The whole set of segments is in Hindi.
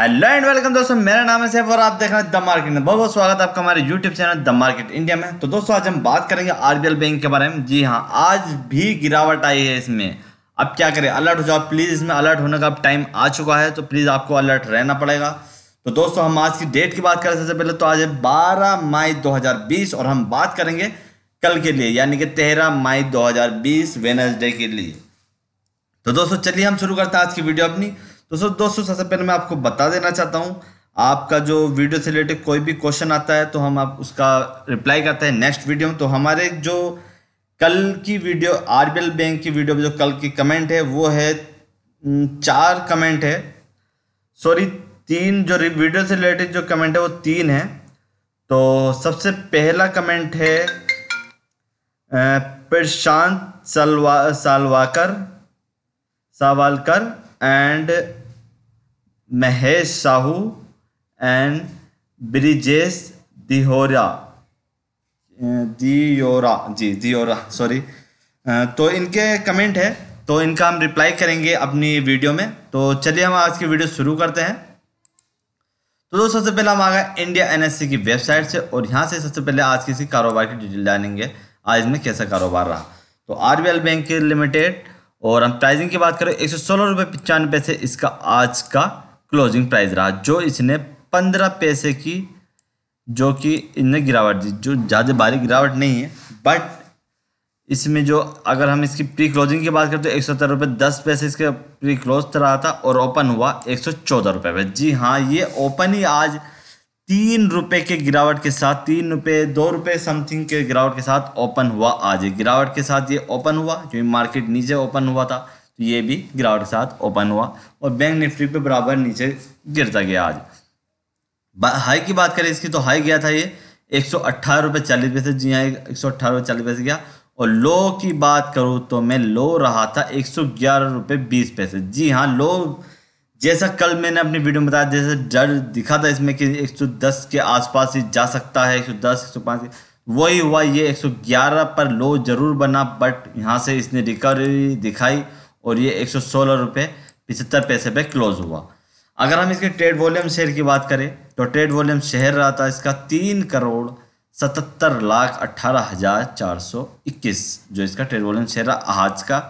हेलो एंड वेलकम दोस्तों मेरा नाम है सैफ और आप देख रहे हैं द मार्केट में बहुत बहुत स्वागत है आपका हमारे YouTube channel the market India में तो दोस्तों आज हम बात करेंगे आरबीएल बैंक के बारे में जी हाँ आज भी गिरावट आई है इसमें अब क्या करें अलर्ट हो जाओ प्लीज़ इसमें अलर्ट होने का अब टाइम आ चुका है तो प्लीज़ आपको अलर्ट रहना पड़ेगा तो दोस्तों हम आज की डेट की बात करें सबसे पहले तो आज है बारह मई दो और हम बात करेंगे कल के लिए यानी कि तेरह मई दो हज़ार के लिए तो दोस्तों चलिए हम शुरू करते हैं आज की वीडियो अपनी दोस्तों दोस्तों सबसे पहले मैं आपको बता देना चाहता हूँ आपका जो वीडियो से रिलेटेड कोई भी क्वेश्चन आता है तो हम आप उसका रिप्लाई करते हैं नेक्स्ट वीडियो में तो हमारे जो कल की वीडियो आर बैंक की वीडियो में जो कल की कमेंट है वो है चार कमेंट है सॉरी तीन जो वीडियो से रिलेटेड जो कमेंट है वो तीन है तो सबसे पहला कमेंट है Prashant Salwa Salvakar Savalkar and Mahesh Sahu and Brijesh Dihora Diyora ji Diyora sorry तो इनके कमेंट है तो इनका हम रिप्लाई करेंगे अपनी वीडियो में तो चलिए हम आज की वीडियो शुरू करते हैं तो दोस्तों सबसे पहले हम आ गए इंडिया एनएससी की वेबसाइट से और यहाँ से सबसे पहले आज किसी कारोबार की डिटेल जानेंगे आज में कैसा कारोबार रहा तो आर बैंक लिमिटेड और हम प्राइजिंग की बात करें एक सौ सोलह रुपये पचानवे पैसे इसका आज का क्लोजिंग प्राइस रहा जो इसने पंद्रह पैसे की जो कि इनने गिरावट दी जो ज़्यादा भारी गिरावट नहीं है बट इसमें जो अगर हम इसकी प्री क्लोजिंग की बात करें तो एक सौ रुपये दस पैसे इसका प्री क्लोज रहा था और ओपन हुआ एक सौ चौदह रुपये पर जी हाँ ये ओपन ही आज तीन रुपये के गिरावट के साथ तीन रुपये दो रुपये समथिंग के गिरावट के साथ ओपन हुआ आज गिरावट के साथ ये ओपन हुआ क्योंकि मार्केट नीचे ओपन हुआ था ये भी गिरावट के साथ ओपन हुआ और बैंक निफ्टी पे बराबर नीचे गिरता गया आज हाई की बात करें इसकी तो हाई गया था ये एक सौ अट्ठारह रुपये चालीस पैसे जी हाँ एक सौ अट्ठारह रुपये चालीस पैसे गया और लो की बात करूँ तो मैं लो रहा था एक सौ ग्यारह रुपये बीस पैसे जी हाँ लो जैसा कल मैंने अपनी वीडियो में बताया जैसे डर दिखा था इसमें कि एक सौ दस के आसपास ही जा सकता है एक एक सौ दस सौ पाँच वही हुआ ये एक सौ ग्यारह पर लो जरूर बना बट यहाँ से इसने रिकवरी दिखाई और ये एक सौ सोलह रुपये पिछहत्तर पैसे पे क्लोज हुआ अगर हम इसके ट्रेड वॉल्यूम शेयर की बात करें तो ट्रेड वॉल्यूम शेयर रहा था इसका तीन करोड़ सतहत्तर लाख अट्ठारह हज़ार चार सौ इक्कीस जो इसका ट्रेड वॉल्यूम शेयर रहा आज का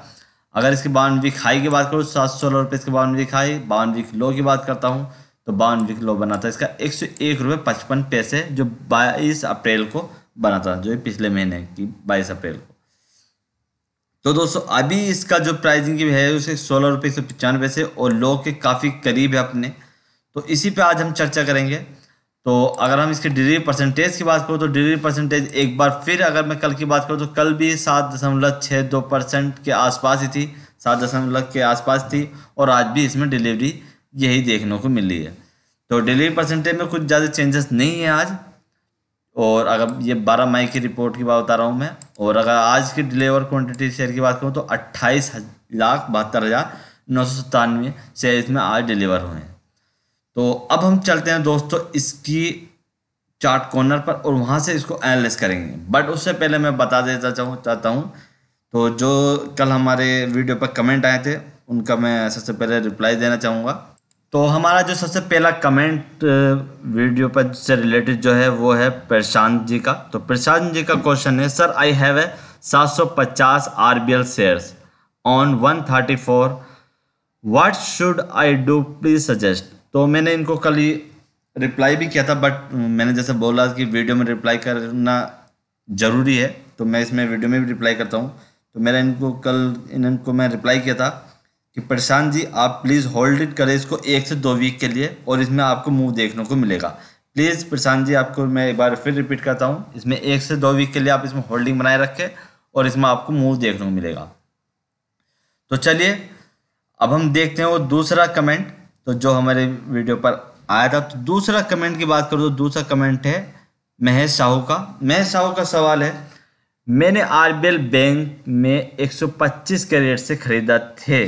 अगर इसके बावन वीक हाई की बात करूँ सात सौ रुपये इसके बावन वीक हाई बावन वीक लो की बात करता हूँ तो बावन वीक लो बना था इसका एक सौ एक रुपये पचपन पैसे जो बाईस अप्रैल को बना था जो पिछले महीने की बाईस अप्रैल को तो दोस्तों अभी इसका जो प्राइसिंग है उसे सोलह रुपये एक सौ पचानवे से और लो के काफ़ी करीब है अपने तो इसी पे आज हम चर्चा करेंगे तो अगर हम इसके डिलीवरी परसेंटेज की बात करो तो डिलीवरी परसेंटेज एक बार फिर अगर मैं कल की बात करूँ तो कल भी सात दशमलव छः दो परसेंट के आसपास ही थी सात दशमलव के आसपास थी और आज भी इसमें डिलीवरी यही देखने को मिली है तो डिलीवरी परसेंटेज में कुछ ज़्यादा चेंजेस नहीं है आज और अगर ये 12 मई की रिपोर्ट की बात बता रहा हूँ मैं और अगर आज की डिलीवर क्वांटिटी शेयर की बात करूँ तो अट्ठाईस लाख बहत्तर हज़ार नौ सौ सत्तानवे शेयर इसमें आज डिलीवर हुए हैं तो अब हम चलते हैं दोस्तों इसकी चार्ट कॉर्नर पर और वहाँ से इसको एनालिस करेंगे बट उससे पहले मैं बता देता चाहूँ चाहता हूँ तो जो कल हमारे वीडियो पर कमेंट आए थे उनका मैं सबसे पहले रिप्लाई देना चाहूँगा तो हमारा जो सबसे पहला कमेंट वीडियो पर से रिलेटेड जो है वो है प्रशांत जी का तो प्रशांत जी का क्वेश्चन है sir I have a 750 RBL shares on 134 what should I do please suggest तो मैंने इनको कल ही रिप्लाई भी किया था बट मैंने जैसे बोला कि वीडियो में रिप्लाई करना ज़रूरी है तो मैं इसमें वीडियो में भी रिप्लाई करता हूँ तो मेरा इनको कल इनको मैं रिप्लाई किया था कि प्रशांत जी आप प्लीज़ होल्ड इट करें इसको एक से दो वीक के लिए और इसमें आपको मूव देखने को मिलेगा प्लीज़ प्रशांत जी आपको मैं एक बार फिर रिपीट करता हूँ इसमें एक से दो वीक के लिए आप इसमें होल्डिंग बनाए रखें और इसमें आपको मूव देखने को मिलेगा तो चलिए अब हम देखते हैं वो दूसरा कमेंट तो जो हमारे वीडियो पर आया था तो दूसरा कमेंट की बात करो तो दूसरा कमेंट है महेश साहू का महेश साहू का सवाल है मैंने आरबीएल बैंक में 125 के रेट से ख़रीदा थे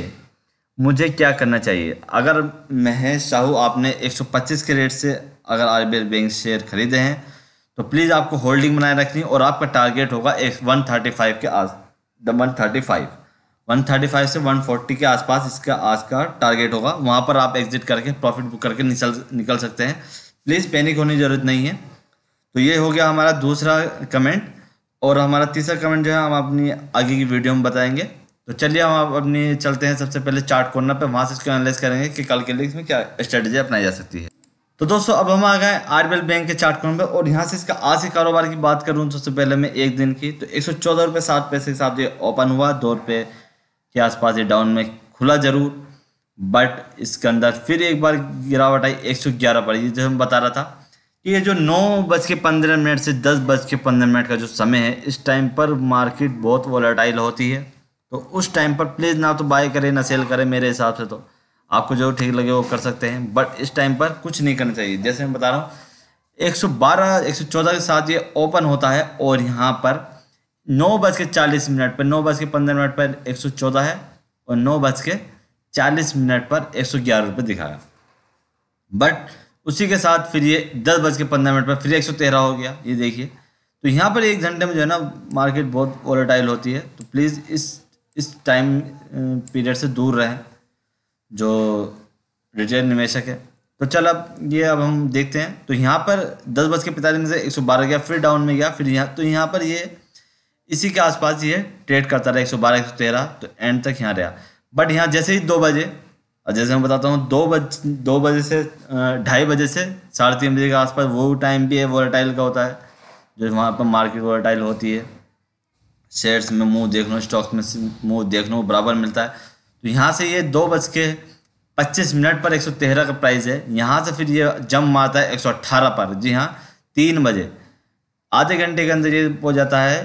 मुझे क्या करना चाहिए अगर महेश शाहू आपने 125 के रेट से अगर आर बैंक शेयर खरीदे हैं तो प्लीज़ आपको होल्डिंग बनाए रखनी और आपका टारगेट होगा एक वन थर्टी फाइव के आस one thirty five one thirty five से वन फोर्टी के आसपास इसका आज का टारगेट होगा वहाँ पर आप एग्जिट करके प्रॉफिट बुक करके निकल निकल सकते हैं प्लीज़ पैनिक होने की ज़रूरत नहीं है तो ये हो गया हमारा दूसरा कमेंट और हमारा तीसरा कमेंट जो है हम अपनी आगे की वीडियो में बताएंगे तो चलिए हम अपनी चलते हैं सबसे पहले चार्ट कॉर्नर पर वहाँ से इसको एनालाइज करेंगे कि कल के लिए इसमें क्या स्ट्रेटेजी अपनाई जा सकती है तो दोस्तों अब हम आ गए आर बैंक के चार्ट कॉर्नर पर और यहाँ से इसका आज के कारोबार की बात करूँ सबसे पहले मैं एक दिन की तो एक सौ चौदह रुपये सात पैसे के हिसाब ये ओपन हुआ दो रुपये के आसपास ये डाउन में खुला जरूर बट इसके अंदर फिर एक बार गिरावट आई एक सौ ग्यारह पर जैसे जो हम बता रहा था कि ये जो नौ बज के पंद्रह मिनट से दस बज के पंद्रह मिनट का जो समय है इस टाइम पर मार्केट बहुत वॉलेटाइल होती है तो उस टाइम पर प्लीज़ ना तो बाय करें ना सेल करें मेरे हिसाब से तो आपको जो ठीक लगे वो कर सकते हैं बट इस टाइम पर कुछ नहीं करना चाहिए जैसे मैं बता रहा हूँ 112 114 के साथ ये ओपन होता है और यहाँ पर नौ बज के चालीस मिनट पर नौ बज के पंद्रह मिनट पर एक सौ चौदह है और नौ बज के चालीस मिनट पर एक सौ ग्यारह रुपये दिखाया बट उसी के साथ फिर ये दस बज के पंद्रह मिनट पर फिर एक सौ तेरह हो गया ये देखिए तो यहाँ पर एक घंटे में जो है ना मार्केट बहुत वॉलेटाइल होती है तो प्लीज़ इस इस टाइम पीरियड से दूर रहें जो रिटेल निवेशक है तो चल अब ये अब हम देखते हैं तो यहाँ पर दस बज के पैंतालीस में से एक सौ बारह गया फिर डाउन में गया फिर यहाँ तो यहाँ पर ये इसी के आसपास ये ट्रेड करता रहा एक सौ बारह एक सौ तेरह तो एंड तक यहाँ रहा बट यहाँ जैसे ही दो बजे और जैसे मैं बताता हूँ दो बज दो बजे से ढाई बजे से साढ़े तीन बजे के आसपास वो टाइम भी है वोलाटाइल का होता है जो वहाँ पर मार्केट वोलाटाइल होती है शेयर्स में मूव देख लो स्टॉक्स में मूव देख लो बराबर मिलता है तो यहाँ से ये दो बज के पच्चीस मिनट पर एक सौ तेरह का प्राइस है यहाँ से फिर ये जम मारता है एक सौ अट्ठारह पर जी हाँ तीन बजे आधे घंटे के अंदर ये हो जाता है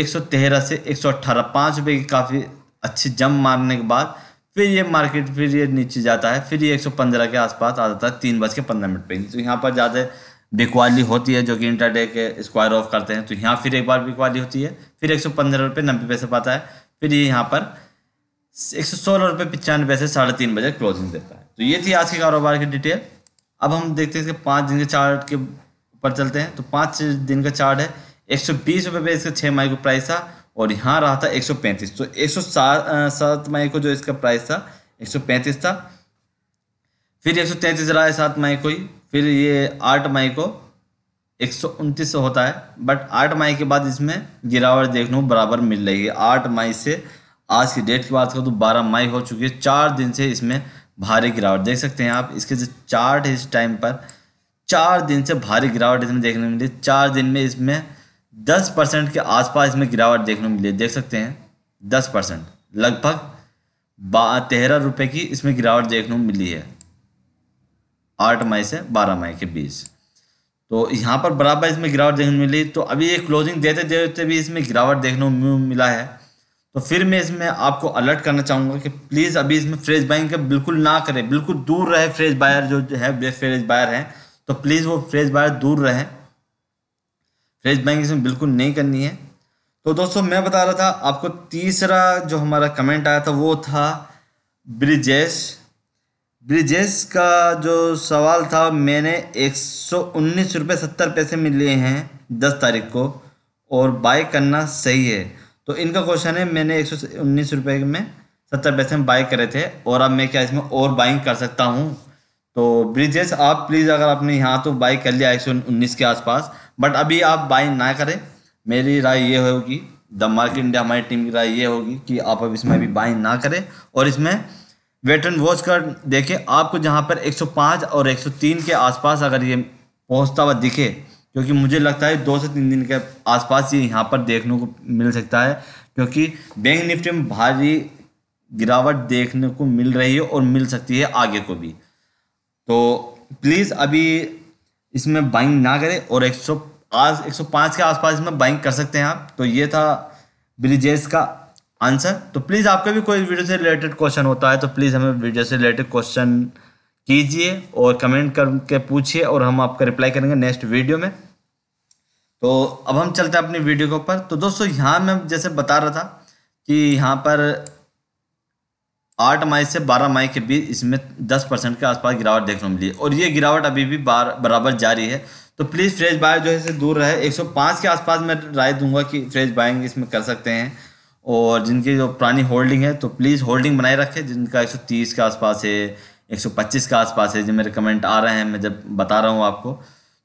एक सौ तेरह से एक सौ अट्ठारह पाँच रुपये की काफ़ी अच्छी जम मारने के बाद फिर ये मार्केट फिर ये नीचे जाता है फिर ये एक सौ पंद्रह के आसपास आ जाता है तीन बज के पंद्रह मिनट पर तो यहाँ पर ज़्यादा बिकवाली होती है जो कि इंटरडे के स्क्वायर ऑफ करते हैं तो यहाँ फिर एक बार बिकवाली होती है फिर एक सौ पंद्रह रुपये नब्बे पैसे पाता है फिर ये यहाँ पर एक सौ सोलह रुपये पचानवे पैसे साढ़े तीन बजे क्लोजिंग देता है तो ये थी आज के कारोबार की डिटेल अब हम देखते हैं कि पाँच दिन के चार्ट के ऊपर चलते हैं तो पाँच दिन का चार्ट है एक सौ बीस रुपये पे इसका छः मई को प्राइस था और यहाँ रहा था एक सौ पैंतीस तो एक सौ सात मई को जो इसका प्राइस था एक सौ पैंतीस था फिर एक सौ तैंतीस रहा है सात मई को ही फिर ये आठ मई को एक सौ उनतीस होता है बट आठ मई के बाद इसमें गिरावट देखने को बराबर मिल रही है आठ मई से आज की डेट की बात करूँ तो बारह मई हो चुकी है चार दिन से इसमें भारी गिरावट देख सकते हैं आप इसके जो चार्ट इस टाइम पर चार दिन से भारी गिरावट इसमें देखने को मिली चार दिन में इसमें दस परसेंट के आसपास इसमें गिरावट देखने को मिली देख सकते हैं दस परसेंट लगभग तेरह रुपये की इसमें गिरावट देखने को मिली है आठ मई से बारह मई के बीच तो यहाँ पर बराबर इसमें गिरावट देखने मिली तो अभी ये क्लोजिंग देते देते भी इसमें गिरावट देखने को मिला है तो फिर मैं इसमें आपको अलर्ट करना चाहूँगा कि प्लीज़ अभी इसमें फ्रेश बाइंग का बिल्कुल ना करें बिल्कुल दूर रहे फ्रेश बायर जो है फ्रेश बायर हैं तो प्लीज़ वो फ्रेश बायर दूर रहें फ्रेश बाइंग इसमें बिल्कुल नहीं करनी है तो दोस्तों मैं बता रहा था आपको तीसरा जो हमारा कमेंट आया था वो था ब्रिजेश ब्रिजेश का जो सवाल था मैंने एक सौ उन्नीस रुपये सत्तर पैसे में लिए हैं दस तारीख को और बाय करना सही है तो इनका क्वेश्चन है मैंने एक सौ उन्नीस रुपये में सत्तर पैसे में बाय करे थे और अब मैं क्या इसमें और बाइंग कर सकता हूँ तो ब्रिजेश आप प्लीज़ अगर आपने यहाँ तो बाई कर लिया एक सौ उन्नीस के आसपास बट अभी आप बाई ना करें मेरी राय ये होगी द मार्केट इंडिया हमारी टीम की राय ये होगी कि आप अब इसमें अभी बाई ना करें और इसमें एंड वॉच कर देखें आपको जहाँ पर 105 और 103 के आसपास अगर ये पहुँचता हुआ दिखे क्योंकि मुझे लगता है दो से तीन दिन के आसपास ये यहाँ पर देखने को मिल सकता है क्योंकि बैंक निफ्टी में भारी गिरावट देखने को मिल रही है और मिल सकती है आगे को भी तो प्लीज़ अभी इसमें बाइंग ना करें और एक सौ आज एक सौ पाँच के आसपास इसमें बाइंग कर सकते हैं आप तो ये था ब्रिजेस का आंसर तो प्लीज़ आपका भी कोई वीडियो से रिलेटेड क्वेश्चन होता है तो प्लीज़ हमें वीडियो से रिलेटेड क्वेश्चन कीजिए और कमेंट करके पूछिए और हम आपका रिप्लाई करेंगे नेक्स्ट वीडियो में तो अब हम चलते हैं अपनी वीडियो के ऊपर तो दोस्तों यहाँ मैं जैसे बता रहा था कि यहाँ पर आठ मई से बारह मई के बीच इसमें दस परसेंट के आसपास गिरावट देखने को मिली और ये गिरावट अभी भी बार बराबर जारी है तो प्लीज़ फ्रेश बायर जो है से दूर रहे 105 के आसपास मैं राय दूंगा कि फ्रेश बाइंग इसमें कर सकते हैं और जिनकी जो पुरानी होल्डिंग है तो प्लीज़ होल्डिंग बनाए रखें जिनका 130 के आसपास है 125 के आसपास है जो मेरे कमेंट आ रहे हैं मैं जब बता रहा हूँ आपको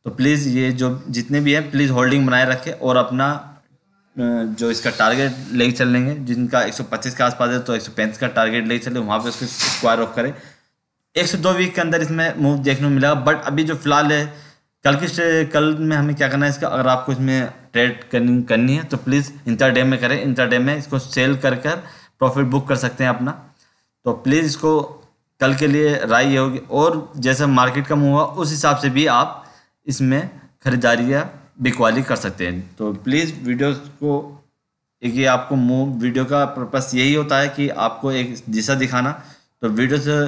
तो प्लीज़ ये जो जितने भी हैं प्लीज़ होल्डिंग बनाए रखें और अपना जो इसका टारगेट ले चल लेंगे जिनका 125 के आसपास है तो एक का टारगेट ले चले वहाँ पर उसको स्क्वायर ऑफ करें दो वीक के अंदर इसमें मूव देखने को मिलेगा बट अभी जो फिलहाल है कल की कल में हमें क्या करना है इसका अगर आपको इसमें ट्रेड करनी करनी है तो प्लीज़ इंटरडे में करें इंटरडे में इसको सेल कर कर प्रॉफिट बुक कर सकते हैं अपना तो प्लीज़ इसको कल के लिए राय ये होगी और जैसे मार्केट कम हुआ उस हिसाब से भी आप इसमें खरीदारी या बिकवाली कर सकते हैं तो प्लीज़ वीडियो को एक ये आपको मूव वीडियो का पर्पस यही होता है कि आपको एक दिशा दिखाना तो वीडियो से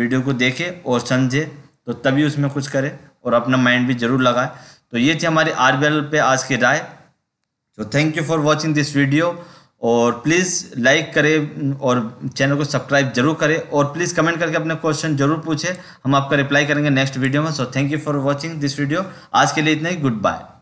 वीडियो को देखे और समझे तो तभी उसमें कुछ करे और अपना माइंड भी ज़रूर लगाए तो ये थी हमारी आर पे आज की राय तो thank you for watching this video और प्लीज़ लाइक करें और चैनल को सब्सक्राइब जरूर करें और प्लीज़ कमेंट करके अपने क्वेश्चन जरूर पूछें हम आपका रिप्लाई करेंगे नेक्स्ट वीडियो में so thank you for watching this video आज के लिए इतना ही गुड बाय